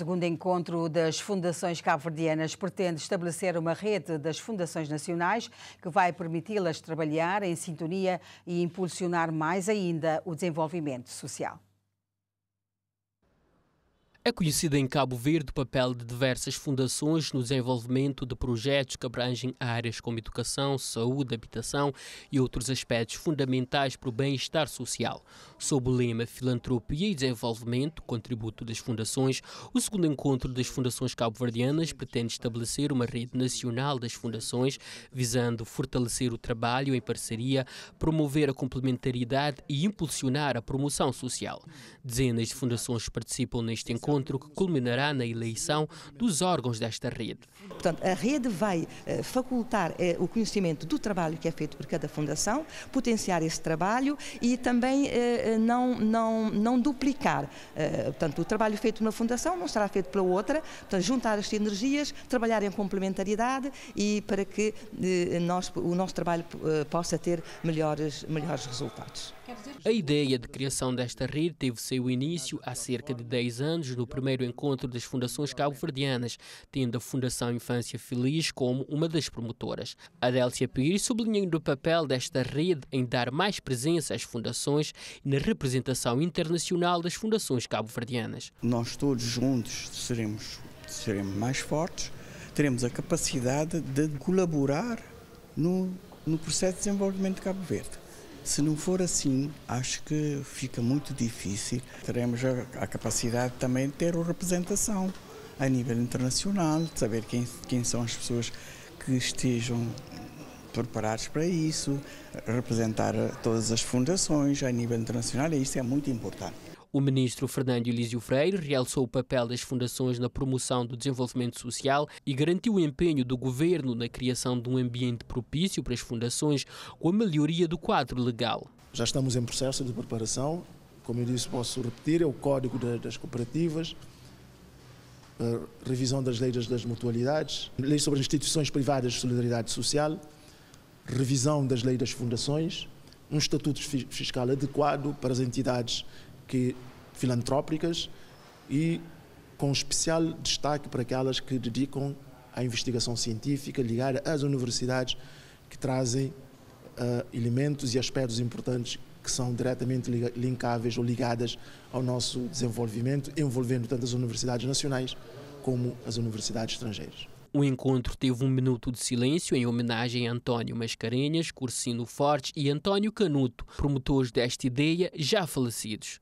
segundo encontro das fundações cabo-verdianas pretende estabelecer uma rede das fundações nacionais que vai permiti-las trabalhar em sintonia e impulsionar mais ainda o desenvolvimento social. É conhecido em Cabo Verde o papel de diversas fundações no desenvolvimento de projetos que abrangem áreas como educação, saúde, habitação e outros aspectos fundamentais para o bem-estar social. Sob o lema Filantropia e Desenvolvimento, contributo das fundações, o segundo encontro das fundações cabo-verdianas pretende estabelecer uma rede nacional das fundações, visando fortalecer o trabalho em parceria, promover a complementaridade e impulsionar a promoção social. Dezenas de fundações participam neste encontro encontro que culminará na eleição dos órgãos desta rede. Portanto, a rede vai eh, facultar eh, o conhecimento do trabalho que é feito por cada fundação, potenciar esse trabalho e também eh, não, não, não duplicar. Portanto, o trabalho feito por uma fundação não será feito pela outra, portanto, juntar as sinergias, trabalhar em complementariedade e para que nós, o nosso trabalho possa ter melhores, melhores resultados. A ideia de criação desta rede teve seu início há cerca de 10 anos no primeiro encontro das fundações cabo-verdianas, tendo a Fundação Infância Feliz como uma das promotoras. Adélcia Pires sublinhando o papel desta rede em dar mais presença às fundações e na representação internacional das fundações cabo-verdianas. Nós todos juntos seremos, seremos mais fortes, teremos a capacidade de colaborar no, no processo de desenvolvimento de Cabo Verde. Se não for assim, acho que fica muito difícil. Teremos a, a capacidade também de ter representação a nível internacional, de saber quem, quem são as pessoas que estejam preparados para isso, representar todas as fundações a nível internacional, e isso é muito importante. O ministro Fernando Elísio Freire realçou o papel das fundações na promoção do desenvolvimento social e garantiu o empenho do governo na criação de um ambiente propício para as fundações com a melhoria do quadro legal. Já estamos em processo de preparação, como eu disse, posso repetir, é o Código das Cooperativas, revisão das leis das mutualidades, lei sobre instituições privadas de solidariedade social, revisão das leis das fundações, um estatuto fiscal adequado para as entidades que filantrópicas e com especial destaque para aquelas que dedicam à investigação científica ligada às universidades que trazem uh, elementos e aspectos importantes que são diretamente linkáveis ou ligadas ao nosso desenvolvimento, envolvendo tanto as universidades nacionais como as universidades estrangeiras. O encontro teve um minuto de silêncio em homenagem a António Mascarenhas, Cursino Fortes e António Canuto, promotores desta ideia já falecidos.